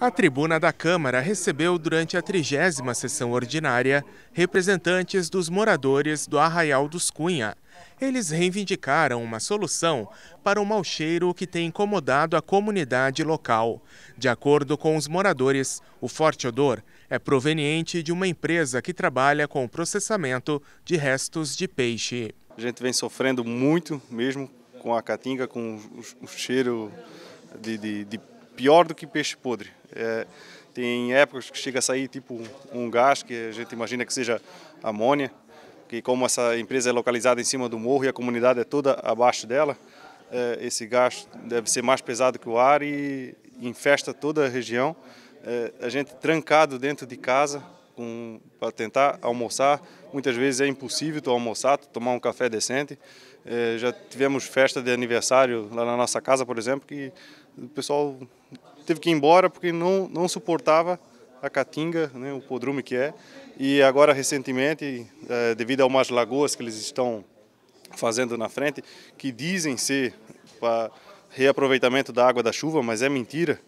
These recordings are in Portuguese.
A tribuna da Câmara recebeu durante a trigésima sessão ordinária representantes dos moradores do Arraial dos Cunha. Eles reivindicaram uma solução para o mau cheiro que tem incomodado a comunidade local. De acordo com os moradores, o forte odor é proveniente de uma empresa que trabalha com o processamento de restos de peixe. A gente vem sofrendo muito mesmo com a caatinga, com o cheiro de, peixe. de pior do que peixe podre. É, tem épocas que chega a sair tipo um gás que a gente imagina que seja amônia, que como essa empresa é localizada em cima do morro e a comunidade é toda abaixo dela, é, esse gás deve ser mais pesado que o ar e infesta toda a região. É, a gente trancado dentro de casa, para tentar almoçar. Muitas vezes é impossível tu almoçar, tu tomar um café decente. É, já tivemos festa de aniversário lá na nossa casa, por exemplo, que o pessoal teve que ir embora porque não, não suportava a caatinga, né, o podrume que é. E agora, recentemente, é, devido a umas lagoas que eles estão fazendo na frente, que dizem ser para reaproveitamento da água da chuva, mas é mentira,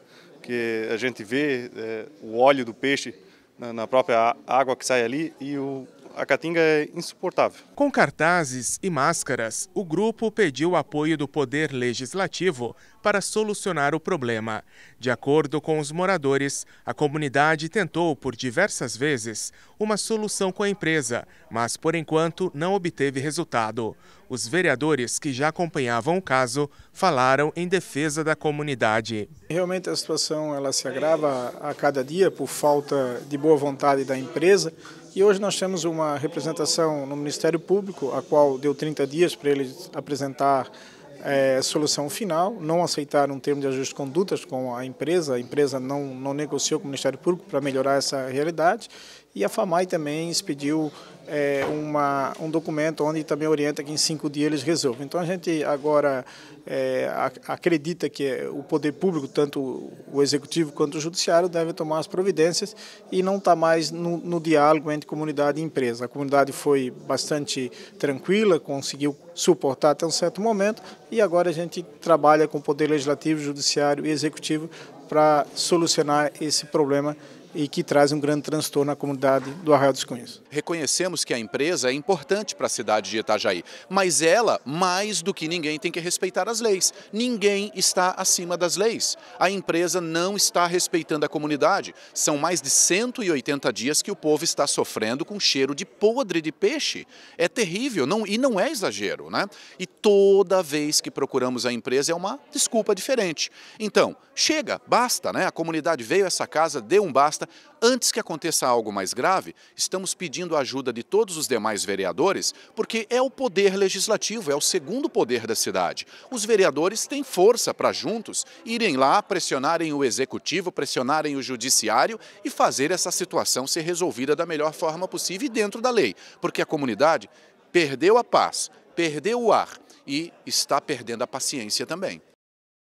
que a gente vê é, o óleo do peixe na própria água que sai ali e o a Caatinga é insuportável. Com cartazes e máscaras, o grupo pediu o apoio do Poder Legislativo para solucionar o problema. De acordo com os moradores, a comunidade tentou por diversas vezes uma solução com a empresa, mas por enquanto não obteve resultado. Os vereadores que já acompanhavam o caso falaram em defesa da comunidade. Realmente a situação ela se agrava a cada dia por falta de boa vontade da empresa e hoje nós temos uma representação no Ministério Público, a qual deu 30 dias para eles apresentar é, solução final, não aceitar um termo de ajuste de condutas com a empresa, a empresa não, não negociou com o Ministério Público para melhorar essa realidade e a FAMAI também expediu é, uma, um documento onde também orienta que em cinco dias eles resolvem. Então a gente agora é, acredita que o poder público, tanto o executivo quanto o judiciário, deve tomar as providências e não está mais no, no diálogo entre comunidade e empresa. A comunidade foi bastante tranquila, conseguiu suportar até um certo momento e agora a gente trabalha com o poder legislativo, judiciário e executivo para solucionar esse problema e que traz um grande transtorno à comunidade do Arraial dos Cunhos. Reconhecemos que a empresa é importante para a cidade de Itajaí, mas ela, mais do que ninguém, tem que respeitar as leis. Ninguém está acima das leis. A empresa não está respeitando a comunidade. São mais de 180 dias que o povo está sofrendo com cheiro de podre de peixe. É terrível não, e não é exagero. Né? E toda vez que procuramos a empresa é uma desculpa diferente. Então, chega, basta, né? a comunidade veio a essa casa, deu um basta, antes que aconteça algo mais grave, estamos pedindo a ajuda de todos os demais vereadores, porque é o poder legislativo, é o segundo poder da cidade. Os vereadores têm força para juntos irem lá, pressionarem o executivo, pressionarem o judiciário e fazer essa situação ser resolvida da melhor forma possível e dentro da lei, porque a comunidade perdeu a paz, perdeu o ar e está perdendo a paciência também.